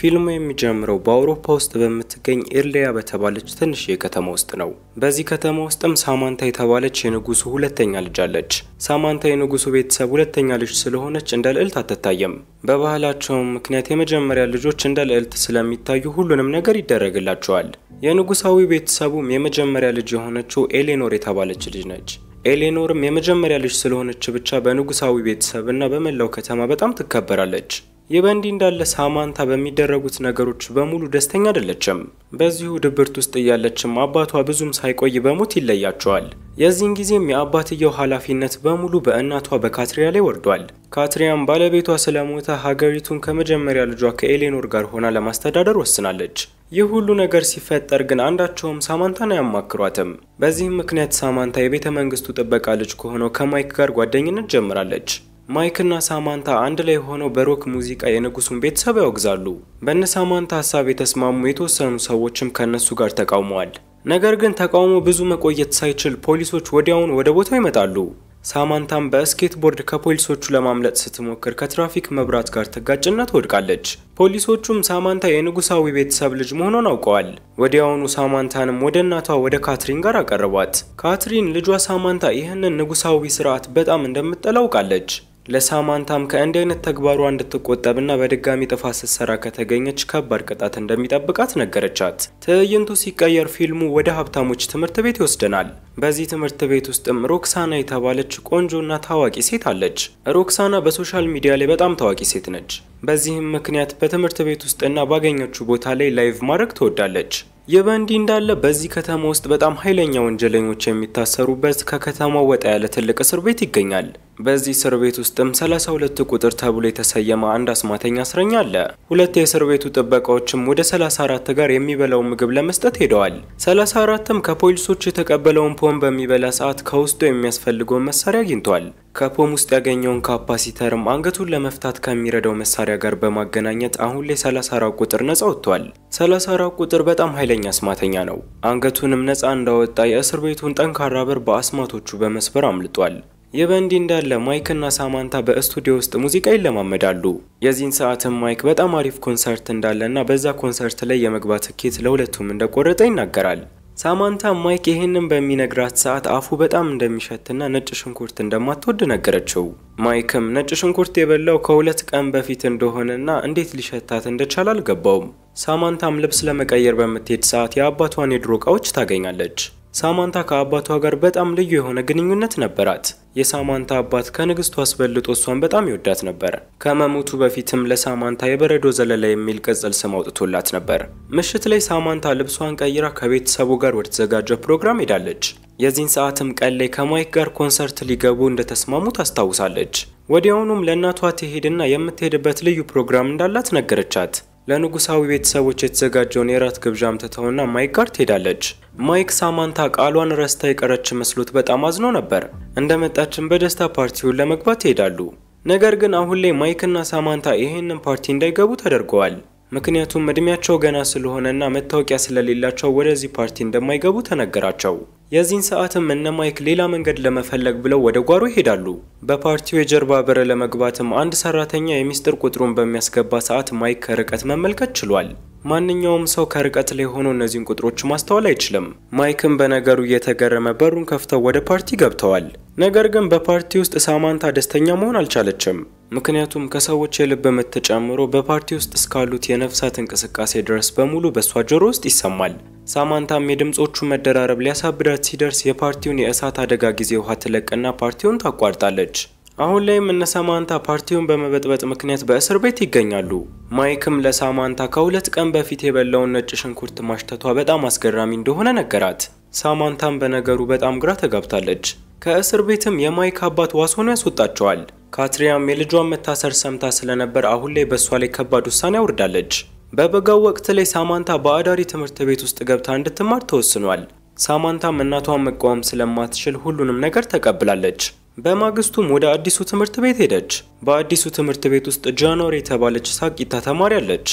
ፊልሙ የሚጀምረው በአውሮፓ ውስጥ በምትገኝ ኤርሊያ በተባለች ትንሽ ከተማ ውስጥ ነው። በዚህ ከተማ ውስጥም ሳማንታ የተባለች የንጉሱ ሁለተኛ ልጅ አለች። ሳማንታ የንጉሱ ቤተሰብ ሁለተኛ ልጅ ስለሆነች እንደ ልዕልት አትታየም። በባህላቸውም ምክንያት የመጀመሪያ ልጆች እንደ ልዕልት ስለሚታዩ ሁሉንም ነገር ይደረግላቸዋል። የንጉሳዊ ቤተሰቡም የመጀመሪያ ልጅ የሆነችው ኤሌኖር የተባለች ልጅ ነች። ኤሌኖርም የመጀመሪያ ልጅ ስለሆነች ብቻ በንጉሳዊ ቤተሰብ እና በመላው ከተማ በጣም ትከበራለች። ይህ በእንዲህ እንዳለ ሳማንታ በሚደረጉት ነገሮች በሙሉ ደስተኛ አይደለችም። በዚሁ ድብርት ውስጥ እያለችም አባቷ ብዙም ሳይቆይ በሞት ይለያቸዋል። የዚህን ጊዜም የአባትየው ኃላፊነት በሙሉ በእናቷ በካትሪያ ላይ ወርዷል። ካትሪያም ባለቤቷ ስለሞተ ሀገሪቱን ከመጀመሪያ ልጇ ከኤሌኖር ጋር ሆና ለማስተዳደር ወስናለች። ይህ ሁሉ ነገር ሲፈጠር ግን አንዳቸውም ሳማንታን አያማክሯትም። በዚህም ምክንያት ሳማንታ የቤተ መንግስቱ ጥበቃ ልጅ ከሆነው ከማይክ ጋር ጓደኝነት ጀምራለች። ማይክና ሳማንታ አንድ ላይ ሆነው በሮክ ሙዚቃ የንጉሱን ቤተሰብ ያወግዛሉ። በነ ሳማንታ ሀሳብ የተስማሙ የተወሰኑ ሰዎችም ከነሱ ጋር ተቃውመዋል። ነገር ግን ተቃውሞ ብዙ መቆየት ሳይችል ፖሊሶች ወዲያውን ወደ ቦታው ይመጣሉ። ሳማንታም በስኬትቦርድ ከፖሊሶቹ ለማምለጥ ስትሞክር ከትራፊክ መብራት ጋር ትጋጭና ትወድቃለች። ፖሊሶቹም ሳማንታ የንጉሳዊ ቤተሰብ ልጅ መሆኗን አውቀዋል። ወዲያውኑ ሳማንታንም ወደ እናቷ ወደ ካትሪን ጋር አቀረቧት። ካትሪን ልጇ ሳማንታ ይህንን ንጉሳዊ ስርዓት በጣም እንደምጠላውቃለች። ለሳማንታም ከእንዲህ አይነት ተግባሯ እንድትቆጠብና በድጋሚ ጥፋት ስትሰራ ከተገኘች ከባድ ቅጣት እንደሚጠብቃት ነገረቻት። ትዕይንቱ ሲቀየር ፊልሙ ወደ ሀብታሞች ትምህርት ቤት ይወስደናል። በዚህ ትምህርት ቤት ውስጥም ሮክሳና የተባለች ቆንጆና ታዋቂ ሴት አለች። ሮክሳና በሶሻል ሚዲያ ላይ በጣም ታዋቂ ሴት ነች። በዚህም ምክንያት በትምህርት ቤት ውስጥና ባገኘችው ቦታ ላይ ላይቭ ማድረግ ትወዳለች። ይህ በእንዲህ እንዳለ በዚህ ከተማ ውስጥ በጣም ኃይለኛ ወንጀለኞች የሚታሰሩበት ከከተማው ወጣ ያለ ትልቅ እስር ቤት ይገኛል። በዚህ እስር ቤት ውስጥም 32 ቁጥር ተብሎ የተሰየመ አንድ አስማተኛ እስረኛ አለ። ሁለት የእስር ቤቱ ጥበቃዎችም ወደ 34 ጋር የሚበላው ምግብ ለመስጠት ሄደዋል። 34ም ከፖሊሶች የተቀበለውን ፖም በሚበላ ሰዓት ከውስጡ የሚያስፈልገውን መሳሪያ አግኝቷል። ከፖም ውስጥ ያገኘውን ካፓሲተርም አንገቱን ለመፍታት ከሚረዳው መሳሪያ ጋር በማገናኘት አሁን ላይ 34 ቁጥር ነጻ ወጥቷል። 34 ቁጥር በጣም ኃይለኛ አስማተኛ ነው። አንገቱንም ነጻ እንዳወጣ የእስር ቤቱን ጠንካራ በር በአስማቶቹ በመስበር አምልጧል። ይህ በእንዲህ እንዳለ ማይክና ሳማንታ በስቱዲዮ ውስጥ ሙዚቃ ይለማመዳሉ። የዚህን ሰዓትም ማይክ በጣም አሪፍ ኮንሰርት እንዳለና በዛ ኮንሰርት ላይ የመግባት ትኬት ለሁለቱም እንደቆረጠ ይናገራል። ሳማንታ ማይክ ይህንን በሚነግራት ሰዓት አፉ በጣም እንደሚሸትና ነጭ ሽንኩርት እንደማትወድ ነገረችው። ማይክም ነጭ ሽንኩርት የበላው ከሁለት ቀን በፊት እንደሆነና እንዴት ሊሸታት እንደቻል አልገባውም። ሳማንታም ልብስ ለመቀየር በምትሄድ ሰዓት የአባቷን የድሮ እቃዎች ታገኛለች። ሳማንታ ከአባቷ ጋር በጣም ልዩ የሆነ ግንኙነት ነበራት። የሳማንታ አባት ከንግስቱ አስበልጦ እሷን በጣም ይወዳት ነበር ከመሞቱ በፊትም ለሳማንታ የበረዶ ዘለላ የሚል ቅጽል ስም አውጥቶላት ነበር። ምሽት ላይ ሳማንታ ልብሷን ቀይራ ከቤተሰቡ ጋር ወደ ፕሮግራም ሄዳለች። የዚህን ሰዓትም ቀን ላይ ከማይክ ጋር ኮንሰርት ሊገቡ እንደተስማሙ ታስታውሳለች። ወዲያውኑም ለእናቷ ትሄድና የምትሄድበት ልዩ ፕሮግራም እንዳላት ነገረቻት። ለንጉሳዊ ቤተሰቦች የተዘጋጀውን የራት ግብዣም ትተውና ማይክ ጋር ትሄዳለች። ማይክ ሳማንታ ቃሏን ረስታ የቀረች መስሎት በጣም አዝኖ ነበር። እንደመጣችን በደስታ ፓርቲውን ለመግባት ይሄዳሉ። ነገር ግን አሁን ላይ ማይክና ሳማንታ ይህንን ፓርቲ እንዳይገቡ ተደርገዋል። ምክንያቱም እድሜያቸው ገና ስለሆነና መታወቂያ ስለሌላቸው ወደዚህ ፓርቲ እንደማይገቡ ተነገራቸው። የዚህን ሰዓትም እነ ማይክ ሌላ መንገድ ለመፈለግ ብለው ወደ ጓሮ ይሄዳሉ። በፓርቲው የጀርባ በር ለመግባትም አንድ ሰራተኛ የሚስጥር ቁጥሩን በሚያስገባ ሰዓት ማይክ ርቀት መመልከት ችሏል። ማንኛውም ሰው ከርቀት ላይ ሆኖ እነዚህን ቁጥሮች ማስተዋል አይችልም። ማይክም በነገሩ እየተገረመ በሩን ከፍተው ወደ ፓርቲ ገብተዋል። ነገር ግን በፓርቲ ውስጥ ሳማንታ ደስተኛ መሆን አልቻለችም። ምክንያቱም ከሰዎች የልብ ምት በፓርቲ ውስጥ እስካሉት የነፍሳት እንቅስቃሴ ድረስ በሙሉ በእሷ ጆሮ ውስጥ ይሰማል። ሳማንታም የድምፆቹ መደራረብ ሊያሳብዳት ሲደርስ የፓርቲውን የእሳት አደጋ ጊዜ ውሃ ትለቅና ፓርቲውን ታቋርጣለች። አሁን ላይም እነ ሳማንታ ፓርቲውን በመበጥበጥ ምክንያት በእስር ቤት ይገኛሉ። ማይክም ለሳማንታ ከሁለት ቀን በፊት የበላውን ነጭ ሽንኩርት ማሽተቷ በጣም አስገራሚ እንደሆነ ነገራት። ሳማንታም በነገሩ በጣም ግራ ተጋብታለች። ከእስር ቤትም የማይክ አባት ዋስ ሆኖ ያስወጣቸዋል። ካትሪያም የልጇን መታሰር ሰምታ ስለነበር አሁን ላይ በእሷ ላይ ከባድ ውሳኔ አውርዳለች። በበጋው ወቅት ላይ ሳማንታ በአዳሪ ትምህርት ቤት ውስጥ ገብታ እንድትማር ተወስኗል። ሳማንታም እናቷን መቃወም ስለማትችል ሁሉንም ነገር ተቀብላለች። በማግስቱም ወደ አዲሱ ትምህርት ቤት ሄደች። በአዲሱ ትምህርት ቤት ውስጥ ጃኖር የተባለች ሳቂታ ተማሪ አለች።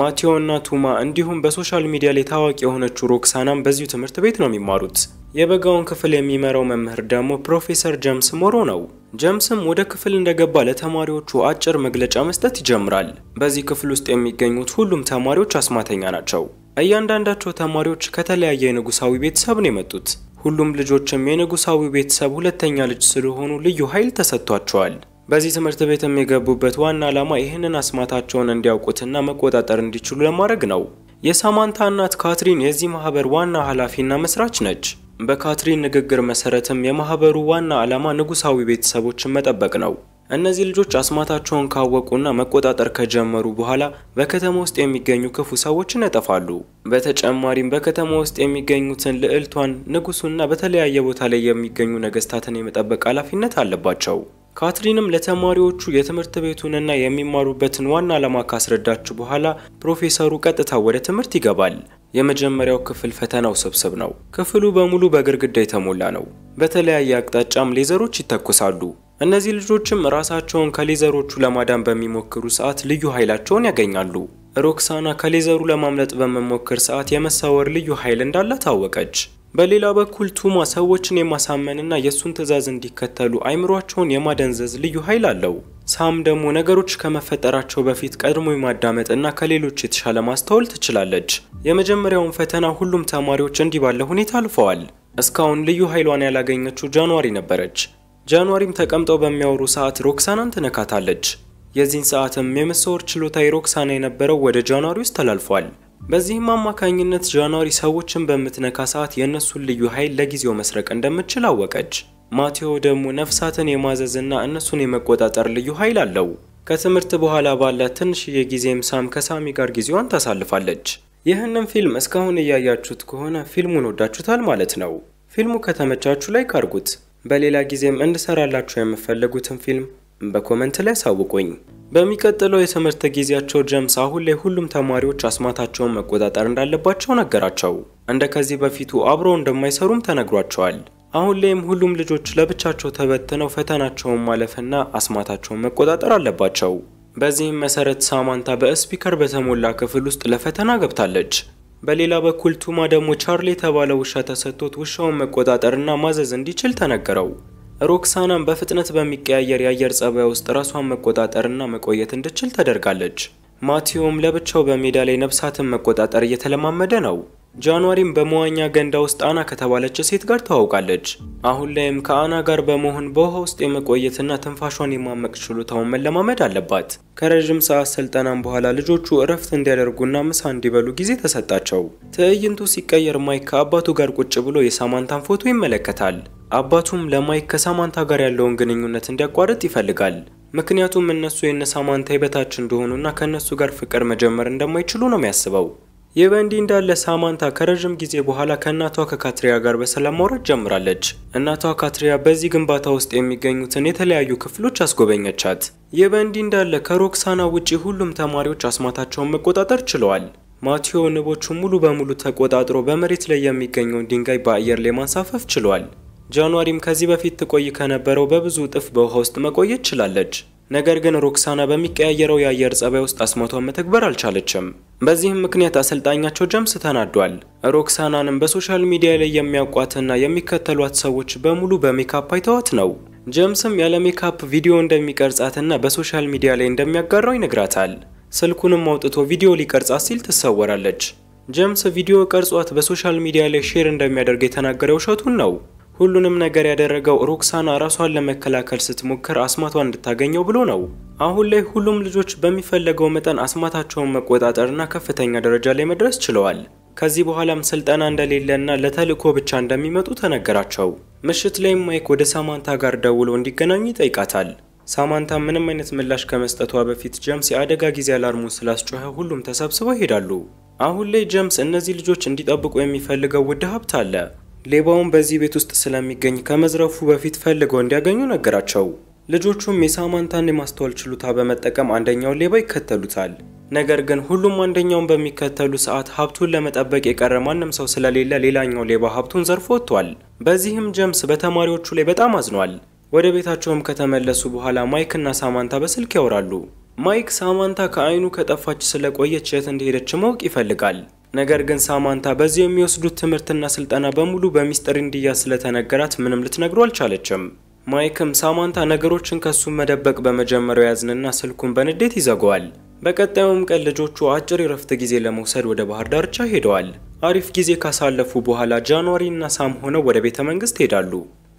ማቴዎ እና ቱማ እንዲሁም በሶሻል ሚዲያ ላይ ታዋቂ የሆነችው ሮክሳናም በዚሁ ትምህርት ቤት ነው የሚማሩት። የበጋውን ክፍል የሚመራው መምህር ደግሞ ፕሮፌሰር ጀምስ ሞሮ ነው። ጀምስም ወደ ክፍል እንደገባ ለተማሪዎቹ አጭር መግለጫ መስጠት ይጀምራል። በዚህ ክፍል ውስጥ የሚገኙት ሁሉም ተማሪዎች አስማተኛ ናቸው። እያንዳንዳቸው ተማሪዎች ከተለያየ ንጉሳዊ ቤተሰብ ነው የመጡት። ሁሉም ልጆችም የንጉሳዊ ቤተሰብ ሁለተኛ ልጅ ስለሆኑ ልዩ ኃይል ተሰጥቷቸዋል። በዚህ ትምህርት ቤትም የገቡበት ዋና ዓላማ ይህንን አስማታቸውን እንዲያውቁትና መቆጣጠር እንዲችሉ ለማድረግ ነው። የሳማንታ እናት ካትሪን የዚህ ማህበር ዋና ኃላፊና መስራች ነች። በካትሪን ንግግር መሰረትም የማህበሩ ዋና ዓላማ ንጉሳዊ ቤተሰቦችን መጠበቅ ነው። እነዚህ ልጆች አስማታቸውን ካወቁና መቆጣጠር ከጀመሩ በኋላ በከተማ ውስጥ የሚገኙ ክፉ ሰዎችን ያጠፋሉ። በተጨማሪም በከተማ ውስጥ የሚገኙትን ልዕልቷን፣ ንጉሱና በተለያየ ቦታ ላይ የሚገኙ ነገስታትን የመጠበቅ ኃላፊነት አለባቸው። ካትሪንም ለተማሪዎቹ የትምህርት ቤቱንና የሚማሩበትን ዋና ዓላማ ካስረዳችሁ በኋላ ፕሮፌሰሩ ቀጥታ ወደ ትምህርት ይገባል። የመጀመሪያው ክፍል ፈተናው ስብስብ ነው። ክፍሉ በሙሉ በግርግዳ የተሞላ ነው። በተለያየ አቅጣጫም ሌዘሮች ይተኩሳሉ። እነዚህ ልጆችም ራሳቸውን ከሌዘሮቹ ለማዳን በሚሞክሩ ሰዓት ልዩ ኃይላቸውን ያገኛሉ። ሮክሳና ከሌዘሩ ለማምለጥ በመሞክር ሰዓት የመሰወር ልዩ ኃይል እንዳለ ታወቀች። በሌላ በኩል ቱማ ሰዎችን የማሳመንና የእሱን ትዕዛዝ እንዲከተሉ አይምሯቸውን የማደንዘዝ ልዩ ኃይል አለው። ሳም ደግሞ ነገሮች ከመፈጠራቸው በፊት ቀድሞ የማዳመጥና ከሌሎች የተሻለ ማስተዋል ትችላለች። የመጀመሪያውን ፈተና ሁሉም ተማሪዎች እንዲህ ባለ ሁኔታ አልፈዋል። እስካሁን ልዩ ኃይሏን ያላገኘችው ጃንዋሪ ነበረች። ጃንዋሪም ተቀምጠው በሚያወሩ ሰዓት ሮክሳናን ትነካታለች። የዚህን ሰዓትም የመሰወር ችሎታ የሮክሳና የነበረው ወደ ጃንዋሪ ውስጥ ተላልፏል። በዚህም አማካኝነት ጃንዋሪ ሰዎችን በምትነካ ሰዓት የእነሱን ልዩ ኃይል ለጊዜው መስረቅ እንደምትችል አወቀች። ማቴዎ ደግሞ ነፍሳትን የማዘዝና እነሱን የመቆጣጠር ልዩ ኃይል አለው። ከትምህርት በኋላ ባላት ትንሽዬ ጊዜም ሳም ከሳሚ ጋር ጊዜዋን ታሳልፋለች። ይህንን ፊልም እስካሁን እያያችሁት ከሆነ ፊልሙን ወዳችሁታል ማለት ነው። ፊልሙ ከተመቻችሁ ላይ ካርጉት። በሌላ ጊዜም እንድሰራላችሁ የምፈልጉትን ፊልም በኮመንት ላይ አሳውቁኝ። በሚቀጥለው የትምህርት ጊዜያቸው ጀምስ አሁን ላይ ሁሉም ተማሪዎች አስማታቸውን መቆጣጠር እንዳለባቸው ነገራቸው። እንደ ከዚህ በፊቱ አብረው እንደማይሰሩም ተነግሯቸዋል። አሁን ላይም ሁሉም ልጆች ለብቻቸው ተበትነው ፈተናቸውን ማለፍና አስማታቸውን መቆጣጠር አለባቸው። በዚህም መሰረት ሳማንታ በስፒከር በተሞላ ክፍል ውስጥ ለፈተና ገብታለች። በሌላ በኩል ቱማ ደግሞ ቻርሊ የተባለ ውሻ ተሰጥቶት ውሻውን መቆጣጠርና ማዘዝ እንዲችል ተነገረው። ሮክሳናም በፍጥነት በሚቀያየር የአየር ጸባይ ውስጥ ራሷን መቆጣጠርና መቆየት እንድችል ተደርጋለች። ማቲዮም ለብቻው በሜዳ ላይ ነፍሳትን መቆጣጠር እየተለማመደ ነው። ጃንዋሪም በመዋኛ ገንዳ ውስጥ አና ከተባለች ሴት ጋር ተዋውቃለች። አሁን ላይም ከአና ጋር በመሆን በውሃ ውስጥ የመቆየትና ትንፋሿን የማመቅ ችሎታውን መለማመድ አለባት። ከረዥም ሰዓት ስልጠናም በኋላ ልጆቹ እረፍት እንዲያደርጉና ምሳ እንዲበሉ ጊዜ ተሰጣቸው። ትዕይንቱ ሲቀየር ማይክ ከአባቱ ጋር ቁጭ ብሎ የሳማንታን ፎቶ ይመለከታል። አባቱም ለማይክ ከሳማንታ ጋር ያለውን ግንኙነት እንዲያቋርጥ ይፈልጋል። ምክንያቱም እነሱ የነ ሳማንታ የበታች እንደሆኑና ከእነሱ ጋር ፍቅር መጀመር እንደማይችሉ ነው የሚያስበው። ይህ በእንዲህ እንዳለ ሳማንታ ከረዥም ጊዜ በኋላ ከእናቷ ከካትሪያ ጋር በሰላም ማውራት ጀምራለች። እናቷ ካትሪያ በዚህ ግንባታ ውስጥ የሚገኙትን የተለያዩ ክፍሎች አስጎበኘቻት። ይህ በእንዲህ እንዳለ ከሮክሳና ውጪ ሁሉም ተማሪዎች አስማታቸውን መቆጣጠር ችለዋል። ማቴዎ ንቦቹ ሙሉ በሙሉ ተቆጣጥሮ በመሬት ላይ የሚገኘውን ድንጋይ በአየር ላይ ማንሳፈፍ ችሏል። ጃንዋሪም ከዚህ በፊት ትቆይ ከነበረው በብዙ እጥፍ በውሃ ውስጥ መቆየት ችላለች። ነገር ግን ሮክሳና በሚቀያየረው የአየር ጸባይ ውስጥ አስመቷን መተግበር አልቻለችም። በዚህም ምክንያት አሰልጣኛቸው ጀምስ ተናዷል። ሮክሳናንም በሶሻል ሚዲያ ላይ የሚያውቋትና የሚከተሏት ሰዎች በሙሉ በሜካፕ አይተዋት ነው። ጀምስም ያለ ሜካፕ ቪዲዮ እንደሚቀርጻትና በሶሻል ሚዲያ ላይ እንደሚያጋራው ይነግራታል። ስልኩንም አውጥቶ ቪዲዮ ሊቀርጻት ሲል ትሰወራለች። ጀምስ ቪዲዮ ቀርጿት በሶሻል ሚዲያ ላይ ሼር እንደሚያደርግ የተናገረው ውሸቱን ነው። ሁሉንም ነገር ያደረገው ሮክሳና ራሷን ለመከላከል ስትሞክር አስማቷን እንድታገኘው ብሎ ነው። አሁን ላይ ሁሉም ልጆች በሚፈለገው መጠን አስማታቸውን መቆጣጠርና ከፍተኛ ደረጃ ላይ መድረስ ችለዋል። ከዚህ በኋላም ስልጠና እንደሌለና ለተልእኮ ብቻ እንደሚመጡ ተነገራቸው። ምሽት ላይ ማይክ ወደ ሳማንታ ጋር ደውሎ እንዲገናኙ ይጠይቃታል። ሳማንታ ምንም አይነት ምላሽ ከመስጠቷ በፊት ጀምስ የአደጋ ጊዜ አላርሙን ስላስጮኸ ሁሉም ተሰብስበው ይሄዳሉ። አሁን ላይ ጀምስ እነዚህ ልጆች እንዲጠብቁ የሚፈልገው ውድ ሀብት አለ። ሌባውን በዚህ ቤት ውስጥ ስለሚገኝ ከመዝረፉ በፊት ፈልገው እንዲያገኙ ነገራቸው። ልጆቹም የሳማንታን የማስተዋል ችሎታ በመጠቀም አንደኛውን ሌባ ይከተሉታል። ነገር ግን ሁሉም አንደኛውን በሚከተሉ ሰዓት ሀብቱን ለመጠበቅ የቀረ ማንም ሰው ስለሌለ ሌላኛው ሌባ ሀብቱን ዘርፎ ወጥቷል። በዚህም ጀምስ በተማሪዎቹ ላይ በጣም አዝኗል። ወደ ቤታቸውም ከተመለሱ በኋላ ማይክ እና ሳማንታ በስልክ ያወራሉ። ማይክ ሳማንታ ከአይኑ ከጠፋች ስለቆየች የት እንደሄደች ማወቅ ይፈልጋል። ነገር ግን ሳማንታ በዚህ የሚወስዱት ትምህርትና ስልጠና በሙሉ በሚስጥር እንዲያዝ ስለተነገራት ምንም ልትነግሩ አልቻለችም። ማይክም ሳማንታ ነገሮችን ከሱ መደበቅ በመጀመሪያው ያዝንና ስልኩን በንዴት ይዘገዋል። በቀጣዩም ቀን ልጆቹ አጭር የረፍት ጊዜ ለመውሰድ ወደ ባህር ዳርቻ ሄደዋል። አሪፍ ጊዜ ካሳለፉ በኋላ ጃንዋሪ እና ሳም ሆነው ወደ ቤተ መንግስት ሄዳሉ።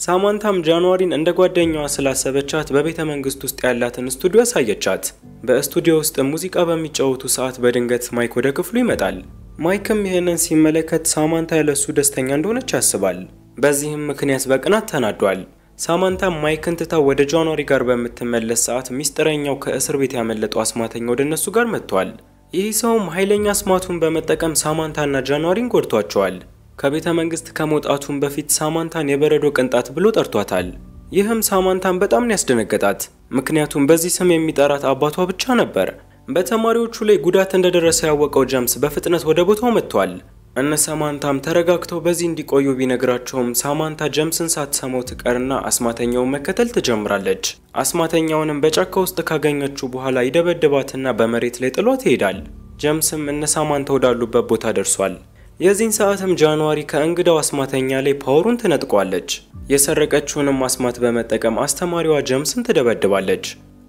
ሳማንታም ጃንዋሪን እንደ ጓደኛዋ ስላሰበቻት በቤተ መንግስት ውስጥ ያላትን ስቱዲዮ አሳየቻት። በስቱዲዮ ውስጥ ሙዚቃ በሚጫወቱ ሰዓት በድንገት ማይክ ወደ ክፍሉ ይመጣል። ማይክም ይህንን ሲመለከት ሳማንታ ያለሱ ደስተኛ እንደሆነች ያስባል። በዚህም ምክንያት በቅናት ተናዷል። ሳማንታ ማይክን ትታ ወደ ጃንዋሪ ጋር በምትመለስ ሰዓት ሚስጥረኛው ከእስር ቤት ያመለጠው አስማተኛ ወደ እነሱ ጋር መጥቷል። ይህ ሰውም ኃይለኛ አስማቱን በመጠቀም ሳማንታና ጃንዋሪን ጎድቷቸዋል። ከቤተ መንግስት ከመውጣቱም በፊት ሳማንታን የበረዶ ቅንጣት ብሎ ጠርቷታል። ይህም ሳማንታን በጣም ያስደነገጣት። ምክንያቱም በዚህ ስም የሚጠራት አባቷ ብቻ ነበር። በተማሪዎቹ ላይ ጉዳት እንደደረሰ ያወቀው ጀምስ በፍጥነት ወደ ቦታው መጥቷል። እነ ሳማንታም ተረጋግተው በዚህ እንዲቆዩ ቢነግራቸውም ሳማንታ ጀምስን ሳትሰማው ትቀርና አስማተኛውን መከተል ትጀምራለች። አስማተኛውንም በጫካ ውስጥ ካገኘችው በኋላ ይደበድባትና በመሬት ላይ ጥሎ ይሄዳል። ጀምስም እነ ሳማንታ ወዳሉበት ቦታ ደርሷል። የዚህን ሰዓትም ጃንዋሪ ከእንግዳው አስማተኛ ላይ ፓወሩን ትነጥቋለች። የሰረቀችውንም አስማት በመጠቀም አስተማሪዋ ጀምስን ትደበድባለች።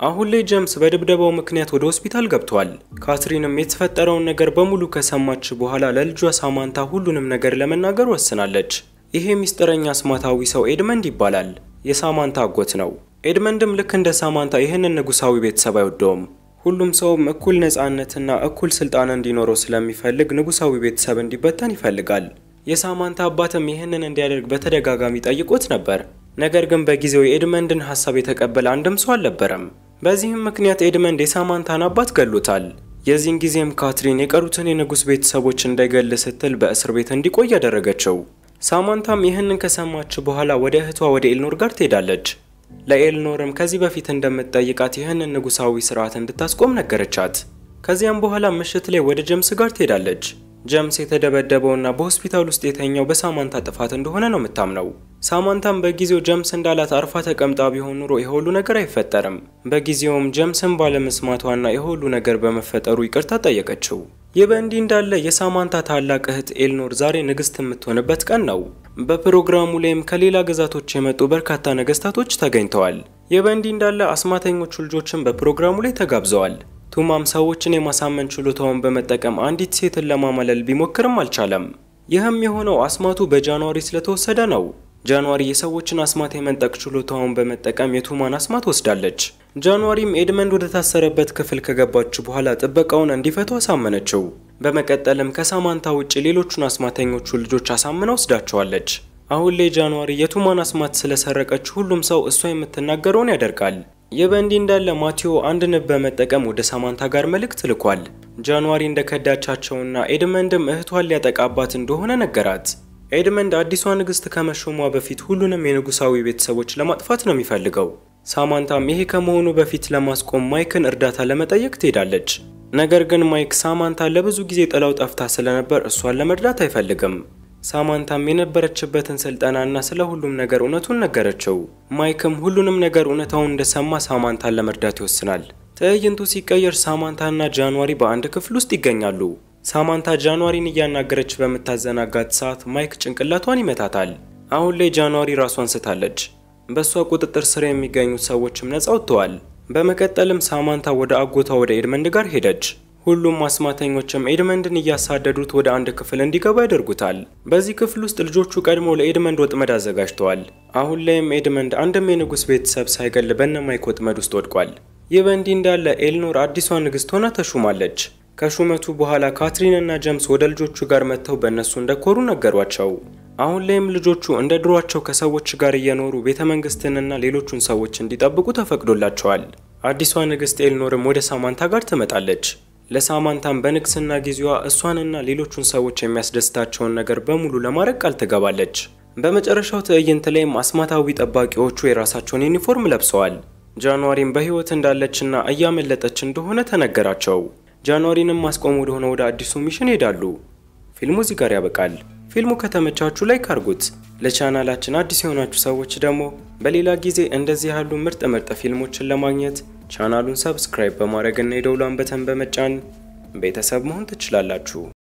አሁን ላይ ጀምስ በድብደባው ምክንያት ወደ ሆስፒታል ገብቷል። ካትሪንም የተፈጠረውን ነገር በሙሉ ከሰማች በኋላ ለልጇ ሳማንታ ሁሉንም ነገር ለመናገር ወስናለች። ይሄ ሚስጥረኛ አስማታዊ ሰው ኤድመንድ ይባላል። የሳማንታ አጎት ነው። ኤድመንድም ልክ እንደ ሳማንታ ይህንን ንጉሳዊ ቤተሰብ አይወደውም። ሁሉም ሰውም እኩል ነፃነትና እኩል ስልጣን እንዲኖረው ስለሚፈልግ ንጉሳዊ ቤተሰብ እንዲበተን ይፈልጋል። የሳማንታ አባትም ይህንን እንዲያደርግ በተደጋጋሚ ጠይቆት ነበር። ነገር ግን በጊዜው የኤድመንድን ሀሳብ የተቀበለ አንድም ሰው አልነበረም። በዚህም ምክንያት ኤድመንድ የሳማንታን አባት ገሎታል። የዚህን ጊዜም ካትሪን የቀሩትን የንጉሥ ቤተሰቦች እንዳይገል ስትል በእስር ቤት እንዲቆይ ያደረገችው። ሳማንታም ይህንን ከሰማች በኋላ ወደ እህቷ ወደ ኤልኖር ጋር ትሄዳለች። ለኤልኖርም ከዚህ በፊት እንደምትጠይቃት ይህንን ንጉሳዊ ስርዓት እንድታስቆም ነገረቻት። ከዚያም በኋላ ምሽት ላይ ወደ ጀምስ ጋር ትሄዳለች። ጀምስ የተደበደበውና በሆስፒታል ውስጥ የተኛው በሳማንታ ጥፋት እንደሆነ ነው የምታምነው። ሳማንታም በጊዜው ጀምስ እንዳላት አርፋ ተቀምጣ ቢሆን ኑሮ የሁሉ ነገር አይፈጠርም። በጊዜውም ጀምስን ባለመስማቷና የሁሉ ነገር በመፈጠሩ ይቅርታ ጠየቀችው። ይህ በእንዲህ እንዳለ የሳማንታ ታላቅ እህት ኤልኖር ዛሬ ንግስት የምትሆንበት ቀን ነው። በፕሮግራሙ ላይም ከሌላ ግዛቶች የመጡ በርካታ ነገስታቶች ተገኝተዋል። ይህ በእንዲህ እንዳለ አስማተኞቹ ልጆችም በፕሮግራሙ ላይ ተጋብዘዋል። ቱማም ሰዎችን የማሳመን ችሎታውን በመጠቀም አንዲት ሴትን ለማማለል ቢሞክርም አልቻለም። ይህም የሆነው አስማቱ በጃንዋሪ ስለተወሰደ ነው። ጃንዋሪ የሰዎችን አስማት የመንጠቅ ችሎታውን በመጠቀም የቱማን አስማት ወስዳለች። ጃንዋሪም ኤድመንድ ወደ ታሰረበት ክፍል ከገባች በኋላ ጥበቃውን እንዲፈቱ አሳመነችው። በመቀጠልም ከሳማንታ ውጭ ሌሎቹን አስማተኞቹ ልጆች አሳምና ወስዳቸዋለች። አሁን ላይ ጃንዋሪ የቱማን አስማት ስለሰረቀች ሁሉም ሰው እሷ የምትናገረውን ያደርጋል። ይህ በእንዲህ እንዳለ ማቴዎ አንድ ንብ በመጠቀም ወደ ሳማንታ ጋር መልእክት ልኳል። ጃንዋሪ እንደከዳቻቸውና ኤድመንድም እህቷን ሊያጠቃባት እንደሆነ ነገራት። ኤድመንድ አዲሷ ንግሥት ከመሾሟ በፊት ሁሉንም የንጉሳዊ ቤተሰቦች ለማጥፋት ነው የሚፈልገው። ሳማንታም ይሄ ከመሆኑ በፊት ለማስቆም ማይክን እርዳታ ለመጠየቅ ትሄዳለች። ነገር ግን ማይክ ሳማንታ ለብዙ ጊዜ ጥላው ጠፍታ ስለነበር እሷን ለመርዳት አይፈልግም። ሳማንታም የነበረችበትን ስልጠናና ስለ ሁሉም ነገር እውነቱን ነገረችው። ማይክም ሁሉንም ነገር እውነታውን እንደሰማ ሳማንታን ለመርዳት ይወስናል። ትዕይንቱ ሲቀየር ሳማንታና ጃንዋሪ በአንድ ክፍል ውስጥ ይገኛሉ። ሳማንታ ጃንዋሪን እያናገረች በምታዘናጋት ሰዓት ማይክ ጭንቅላቷን ይመታታል። አሁን ላይ ጃንዋሪ ራሷን ስታለች። በእሷ ቁጥጥር ስር የሚገኙት ሰዎችም ነጻ ወጥተዋል። በመቀጠልም ሳማንታ ወደ አጎቷ ወደ ኤድመንድ ጋር ሄደች። ሁሉም አስማተኞችም ኤድመንድን እያሳደዱት ወደ አንድ ክፍል እንዲገባ ያደርጉታል። በዚህ ክፍል ውስጥ ልጆቹ ቀድሞ ለኤድመንድ ወጥመድ አዘጋጅተዋል። አሁን ላይም ኤድመንድ አንድም የንጉሥ ቤተሰብ ሳይገል በነማይክ ወጥመድ ውስጥ ወድቋል። ይህ በእንዲህ እንዳለ ኤልኖር አዲሷ ንግሥት ሆና ተሹማለች። ከሹመቱ በኋላ ካትሪን እና ጀምስ ወደ ልጆቹ ጋር መጥተው በእነሱ እንደኮሩ ነገሯቸው። አሁን ላይም ልጆቹ እንደ ድሯቸው ከሰዎች ጋር እየኖሩ ቤተ መንግስትንና ሌሎቹን ሰዎች እንዲጠብቁ ተፈቅዶላቸዋል። አዲሷ ንግስት ኤልኖርም ወደ ሳማንታ ጋር ትመጣለች። ለሳማንታም በንግስና ጊዜዋ እሷንና ሌሎቹን ሰዎች የሚያስደስታቸውን ነገር በሙሉ ለማድረግ ቃል ትገባለች። በመጨረሻው ትዕይንት ላይም አስማታዊ ጠባቂዎቹ የራሳቸውን ዩኒፎርም ለብሰዋል። ጃንዋሪም በህይወት እንዳለችና እያመለጠች እንደሆነ ተነገራቸው። ጃንዋሪንም ማስቆም ወደሆነ ወደ አዲሱ ሚሽን ይሄዳሉ። ፊልሙ እዚህ ጋር ያበቃል። ፊልሙ ከተመቻችሁ ላይክ አድርጉት። ለቻናላችን አዲስ የሆናችሁ ሰዎች ደግሞ በሌላ ጊዜ እንደዚህ ያሉ ምርጥ ምርጥ ፊልሞችን ለማግኘት ቻናሉን ሰብስክራይብ በማድረግና የደውሏን በተን በመጫን ቤተሰብ መሆን ትችላላችሁ።